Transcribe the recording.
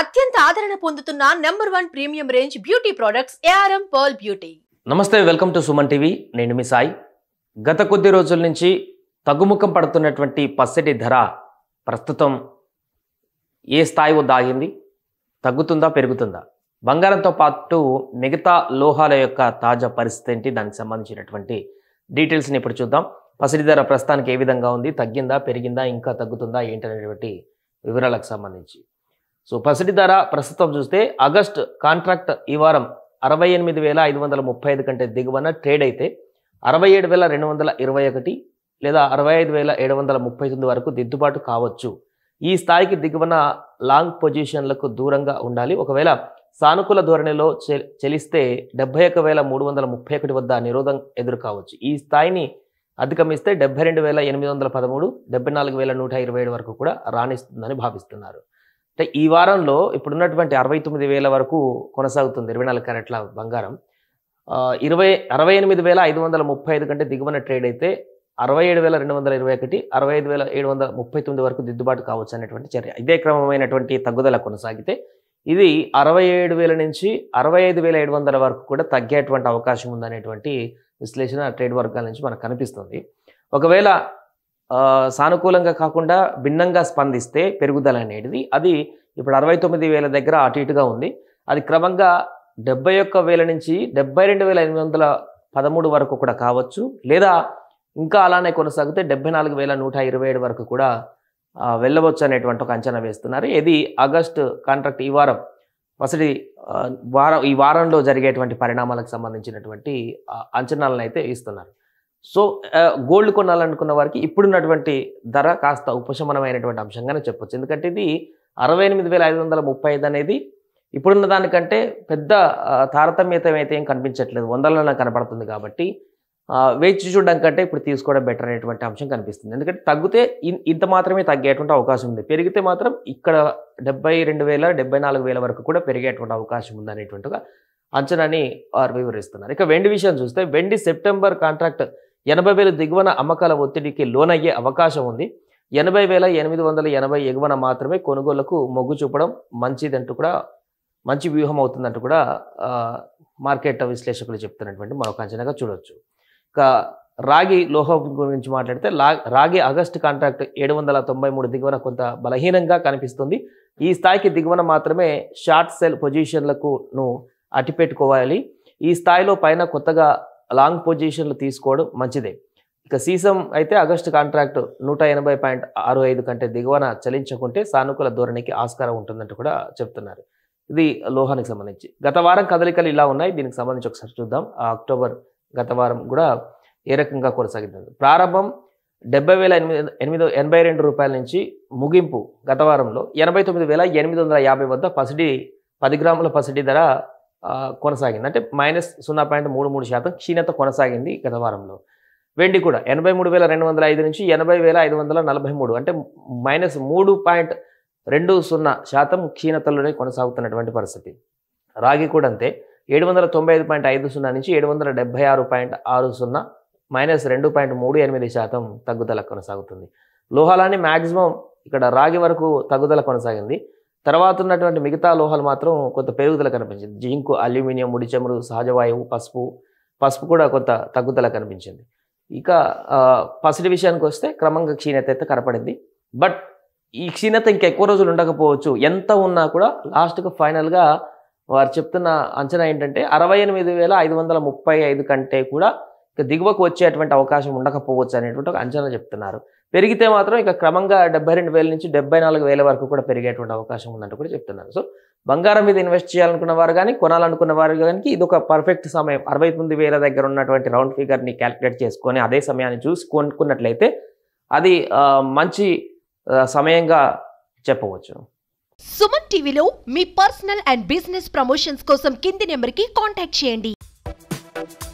అత్యంత ఆదరణ పొందుతున్న number one premium range beauty products ARM pearl beauty నమస్తే వెల్కమ్ టు సుమన్ టీవీ నేను మీ సాయి గత కొద్ది రోజుల నుంచి తగ్గుముఖం పడుతున్నటువంటి పచ్చడి ధర ప్రస్తుతం ఏ స్థాయి దాగింది తగ్గుతుందా పెరుగుతుందా బంగారంతో పాటు మిగతా లోహాల యొక్క తాజా పరిస్థితి ఏంటి దానికి సంబంధించినటువంటి డీటెయిల్స్ని ఇప్పుడు చూద్దాం పసిడి ధర ప్రస్తుతానికి ఏ విధంగా ఉంది తగ్గిందా పెరిగిందా ఇంకా తగ్గుతుందా ఏంటనేటువంటి వివరాలకు సంబంధించి సో పసిడి ధర ప్రస్తుతం చూస్తే ఆగస్ట్ కాంట్రాక్ట్ ఈ వారం అరవై ఎనిమిది వేల ఐదు వందల ముప్పై ఐదు కంటే దిగువన ట్రేడ్ అయితే అరవై ఏడు వేల రెండు వందల ఇరవై ఒకటి లేదా అరవై ఐదు వేల ఏడు వందల ముప్పై తొమ్మిది వరకు దిద్దుబాటు కావచ్చు ఈ స్థాయికి దిగువన లాంగ్ పొజిషన్లకు దూరంగా ఉండాలి ఒకవేళ సానుకూల ధోరణిలో చెలిస్తే డెబ్బై ఒక వేల మూడు వందల ముప్పై ఒకటి వద్ద నిరోధం ఎదురు కావచ్చు ఈ స్థాయిని అధిగమిస్తే డెబ్బై రెండు వేల ఎనిమిది వందల పదమూడు డెబ్బై నాలుగు వేల నూట ఇరవై ఏడు వరకు కూడా రాణిస్తుందని భావిస్తున్నారు అంటే ఈ వారంలో ఇప్పుడున్నటువంటి అరవై తొమ్మిది వేల వరకు కొనసాగుతుంది ఇరవై నాలుగు క్యారెట్ల బంగారం ఇరవై అరవై ఎనిమిది వేల ఐదు వందల ముప్పై ఐదు కంటే దిగువన ట్రేడ్ అయితే అరవై ఏడు వేల రెండు వందల ఇరవై ఒకటి అరవై ఐదు వేల ఏడు వందల ముప్పై తొమ్మిది వరకు దిద్దుబాటు కావచ్చు అనేటువంటి చర్య ఇదే క్రమమైనటువంటి తగ్గుదల కొనసాగితే ఇది అరవై ఏడు వేల నుంచి అరవై ఐదు వేల ఏడు వందల వరకు కూడా తగ్గేటువంటి అవకాశం ఉందనేటువంటి విశ్లేషణ ట్రేడ్ వర్గాల నుంచి మనకు కనిపిస్తుంది ఒకవేళ సానుకూలంగా కాకుండా భిన్నంగా స్పందిస్తే పెరుగుదల అనేది అది ఇప్పుడు అరవై తొమ్మిది వేల దగ్గర అటు ఇటుగా ఉంది అది క్రమంగా డెబ్బై ఒక్క వేల నుంచి డెబ్బై రెండు వేల ఎనిమిది వందల పదమూడు వరకు కూడా కావచ్చు లేదా ఇంకా అలానే కొనసాగితే డెబ్బై నాలుగు వేల నూట ఇరవై ఏడు వరకు కూడా వెళ్ళవచ్చు అనేటువంటి ఒక అంచనా వేస్తున్నారు ఇది ఆగస్టు కాంట్రాక్ట్ ఈ వారం వసతి వారం ఈ వారంలో జరిగేటువంటి పరిణామాలకు సంబంధించినటువంటి అంచనాలను అయితే ఇస్తున్నారు సో గోల్డ్ కొనాలనుకున్న వారికి ఇప్పుడున్నటువంటి ధర కాస్త ఉపశమనమైనటువంటి అంశంగానే చెప్పొచ్చు ఎందుకంటే ఇది అరవై ఎనిమిది వేల ఐదు వందల ముప్పై ఐదు అనేది ఇప్పుడున్న దానికంటే పెద్ద తారతమ్యత అయితే ఏం కనిపించట్లేదు వందలలో కనపడుతుంది కాబట్టి వేచి చూడడం కంటే ఇప్పుడు తీసుకోవడం బెటర్ అనేటువంటి అంశం కనిపిస్తుంది ఎందుకంటే తగ్గితే ఇంత మాత్రమే తగ్గేటువంటి అవకాశం ఉంది పెరిగితే మాత్రం ఇక్కడ డెబ్బై రెండు వేల డెబ్బై నాలుగు వేల వరకు కూడా పెరిగేటువంటి అవకాశం ఉంది అనేటువంటిగా అంచనాని వారు వివరిస్తున్నారు ఇక వెండి విషయం చూస్తే వెండి సెప్టెంబర్ కాంట్రాక్ట్ ఎనభై వేలు దిగువన అమ్మకాల ఒత్తిడికి లోనయ్యే అవకాశం ఉంది ఎనభై వేల ఎనిమిది వందల ఎనభై ఎగువన మాత్రమే కొనుగోళ్లకు మొగ్గు చూపడం మంచిదంటూ కూడా మంచి వ్యూహం అవుతుందంటూ కూడా మార్కెట్ విశ్లేషకులు చెప్తున్నటువంటి మరొక అంచనాగా చూడవచ్చు ఇక రాగి లోహం గురించి మాట్లాడితే రాగి ఆగస్టు కాంట్రాక్ట్ ఏడు వందల తొంభై మూడు దిగువన కొంత బలహీనంగా కనిపిస్తుంది ఈ స్థాయికి దిగువన మాత్రమే షార్ట్ సెల్ పొజిషన్లకు అటిపెట్టుకోవాలి ఈ స్థాయిలో పైన కొత్తగా లాంగ్ పొజిషన్లు తీసుకోవడం మంచిదే ఇక సీసం అయితే ఆగస్టు కాంట్రాక్ట్ నూట ఎనభై పాయింట్ ఆరు ఐదు కంటే దిగువన చలించకుంటే సానుకూల ధోరణికి ఆస్కారం ఉంటుందంటూ కూడా చెప్తున్నారు ఇది లోహానికి సంబంధించి గత వారం కదలికలు ఇలా ఉన్నాయి దీనికి సంబంధించి ఒకసారి చూద్దాం ఆ అక్టోబర్ గత వారం కూడా ఏ రకంగా కొనసాగింది ప్రారంభం డెబ్బై వేల ఎనిమిది ఎనిమిది ఎనభై రెండు రూపాయల నుంచి ముగింపు గత వారంలో ఎనభై తొమ్మిది వేల ఎనిమిది వందల యాభై వద్ద పసిడి పది గ్రాముల పసిడి ధర కొనసాగింది అంటే మైనస్ సున్నా పాయింట్ మూడు మూడు శాతం క్షీణత కొనసాగింది గత వారంలో వెండి కూడా ఎనభై మూడు వేల రెండు వందల ఐదు నుంచి ఎనభై వేల ఐదు వందల నలభై మూడు అంటే మైనస్ మూడు పాయింట్ రెండు సున్నా శాతం క్షీణతలోనే కొనసాగుతున్నటువంటి పరిస్థితి రాగి కూడా అంతే ఏడు వందల తొంభై ఐదు పాయింట్ ఐదు సున్నా నుంచి ఏడు వందల డెబ్బై ఆరు పాయింట్ ఆరు సున్నా మైనస్ రెండు పాయింట్ మూడు ఎనిమిది శాతం తగ్గుదల కొనసాగుతుంది లోహాలని మ్యాక్సిమం ఇక్కడ రాగి వరకు తగ్గుదల కొనసాగింది తర్వాత ఉన్నటువంటి మిగతా లోహాలు మాత్రం కొంత పెరుగుదల కనిపించింది జింకు అల్యూమినియం ముడి చమురు సహజ వాయువు పసుపు పసుపు కూడా కొంత తగ్గుదల కనిపించింది ఇక పసిడి విషయానికి వస్తే క్రమంగా క్షీణత అయితే కనపడింది బట్ ఈ క్షీణత ఇంకెక్కువ రోజులు ఉండకపోవచ్చు ఎంత ఉన్నా కూడా లాస్ట్కు ఫైనల్గా వారు చెప్తున్న అంచనా ఏంటంటే అరవై ఎనిమిది వేల ఐదు వందల ముప్పై ఐదు కంటే కూడా దిగువకు వచ్చేటువంటి అవకాశం ఉండకపోవచ్చు అనేటువంటి ఒక అంచనా చెప్తున్నారు పెరిగితే మాత్రం ఇక క్రమంగా డెబ్బై రెండు వేల నుంచి డెబ్బై నాలుగు వేల వరకు కూడా పెరిగేటువంటి అవకాశం ఉందంటూ కూడా చెప్తున్నారు సో బంగారం మీద ఇన్వెస్ట్ చేయాలనుకున్న వారు కానీ కొనాలనుకున్న వారు కానీ ఇది ఒక పర్ఫెక్ట్ సమయం అరవై తొమ్మిది వేల దగ్గర ఉన్నటువంటి రౌండ్ ఫిగర్ని క్యాలిక్యులేట్ చేసుకొని అదే సమయాన్ని చూసి కొనుక్కున్నట్లయితే అది మంచి సమయంగా చెప్పవచ్చు సుమన్ టీవీలో మీ పర్సనల్ అండ్ బిజినెస్ ప్రమోషన్స్ కోసం కింది నెంబర్కి కాంటాక్ట్ చేయండి